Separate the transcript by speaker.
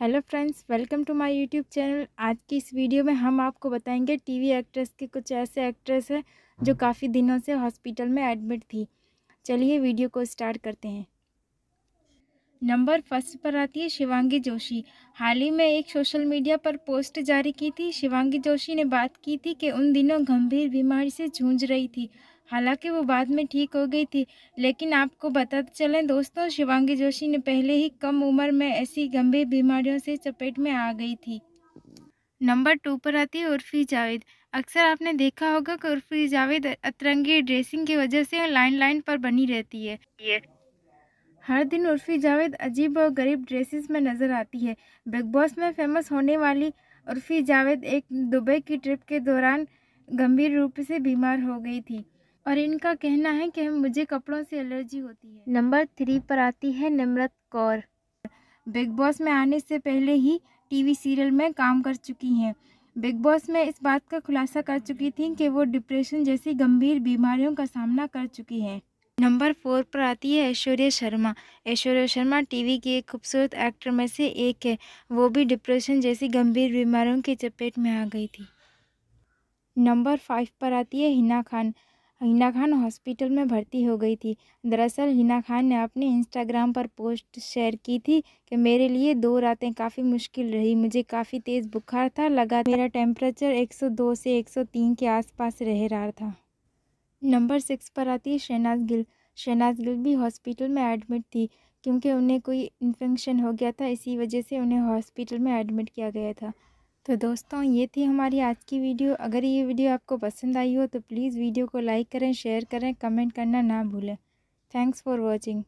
Speaker 1: Hello friends welcome to my YouTube channel आज की इस वीडियो में हम आपको बताएंगे टीवी एक्ट्रेस के कुछ ऐसे एक्ट्रेस हैं जो हम्म। काफ़ी दिनों से हॉस्पिटल में एडमिट थी चलिए वीडियो को स्टार्ट करते हैं नंबर फर्स्ट पर आती है शिवांगी जोशी हाल ही में एक सोशल मीडिया पर पोस्ट जारी की थी शिवांगी जोशी ने बात की थी कि उन दिनों गंभीर बीमारी से जूझ रही थी हालांकि वो बाद में ठीक हो गई थी लेकिन आपको बताते चलें दोस्तों शिवांगी जोशी ने पहले ही कम उम्र में ऐसी गंभीर बीमारियों से चपेट में आ गई थी नंबर टू पर आती है उर्फी जावेद अक्सर आपने देखा होगा कि उर्फी जावेद अतरंगी ड्रेसिंग की वजह से लाइन लाइन पर बनी रहती है हर दिन उर्फी जावेद अजीब और गरीब ड्रेसेस में नज़र आती है बिग बॉस में फेमस होने वाली उर्फी जावेद एक दुबई की ट्रिप के दौरान गंभीर रूप से बीमार हो गई थी और इनका कहना है कि मुझे कपड़ों से एलर्जी होती है नंबर थ्री पर आती है नमरत कौर बिग बॉस में आने से पहले ही टीवी सीरियल में काम कर चुकी हैं बिग बॉस में इस बात का खुलासा कर चुकी थी कि वो डिप्रेशन जैसी गंभीर बीमारियों का सामना कर चुकी हैं नंबर फोर पर आती है ऐश्वर्या शर्मा ऐश्वर्या शर्मा टीवी की एक खूबसूरत एक्टर में से एक है वो भी डिप्रेशन जैसी गंभीर बीमारियों की चपेट में आ गई थी नंबर फाइव पर आती है हिना खान हिना खान हॉस्पिटल में भर्ती हो गई थी दरअसल हिना खान ने अपने इंस्टाग्राम पर पोस्ट शेयर की थी कि मेरे लिए दो रातें काफ़ी मुश्किल रही मुझे काफ़ी तेज़ बुखार था लगा मेरा टेम्परेचर 102 से 103 के आसपास रह रहा था नंबर सिक्स पर आती है शहनाज गिल शहनाज गिल भी हॉस्पिटल में एडमिट थी क्योंकि उन्हें कोई इन्फेक्शन हो गया था इसी वजह से उन्हें हॉस्पिटल में एडमिट किया गया था तो दोस्तों ये थी हमारी आज की वीडियो अगर ये वीडियो आपको पसंद आई हो तो प्लीज़ वीडियो को लाइक करें शेयर करें कमेंट करना ना भूलें थैंक्स फॉर वॉचिंग